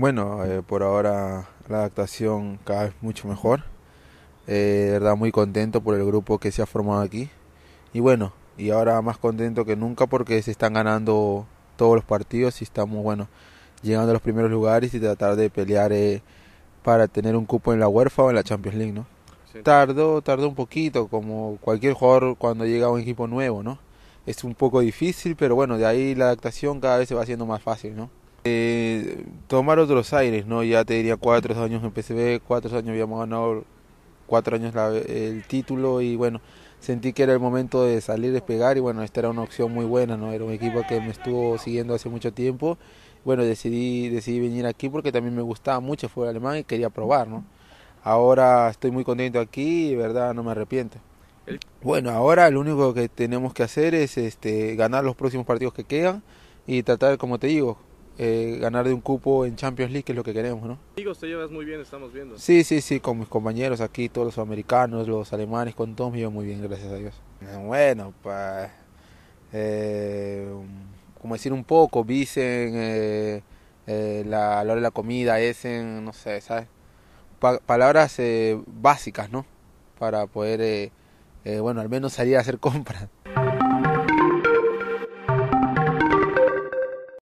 Bueno, eh, por ahora la adaptación cada vez mucho mejor. Eh, de verdad muy contento por el grupo que se ha formado aquí. Y bueno, y ahora más contento que nunca porque se están ganando todos los partidos y estamos, bueno, llegando a los primeros lugares y tratar de pelear eh, para tener un cupo en la UEFA o en la Champions League, ¿no? Tardó, tardó un poquito, como cualquier jugador cuando llega a un equipo nuevo, ¿no? Es un poco difícil, pero bueno, de ahí la adaptación cada vez se va haciendo más fácil, ¿no? eh, tomar otros aires, ¿no? Ya te diría cuatro años en PCB, cuatro años habíamos ganado cuatro años el título y bueno, sentí que era el momento de salir, despegar y bueno, esta era una opción muy buena, ¿no? Era un equipo que me estuvo siguiendo hace mucho tiempo. Bueno, decidí, decidí venir aquí porque también me gustaba mucho el fútbol alemán y quería probar, ¿no? Ahora estoy muy contento aquí y verdad no me arrepiento. Bueno, ahora lo único que tenemos que hacer es este, ganar los próximos partidos que quedan y tratar, como te digo, eh, ganar de un cupo en Champions League, que es lo que queremos, ¿no? Digo, te llevas muy bien, estamos viendo. Sí, sí, sí, con mis compañeros aquí, todos los americanos, los alemanes, con todos me llevo muy bien, gracias a Dios. Bueno, pues, eh, um, como decir un poco, dicen, eh, eh la, hora de la comida, esen, no sé, ¿sabes? palabras eh, básicas, ¿no? Para poder, bueno, al menos salir a hacer compras.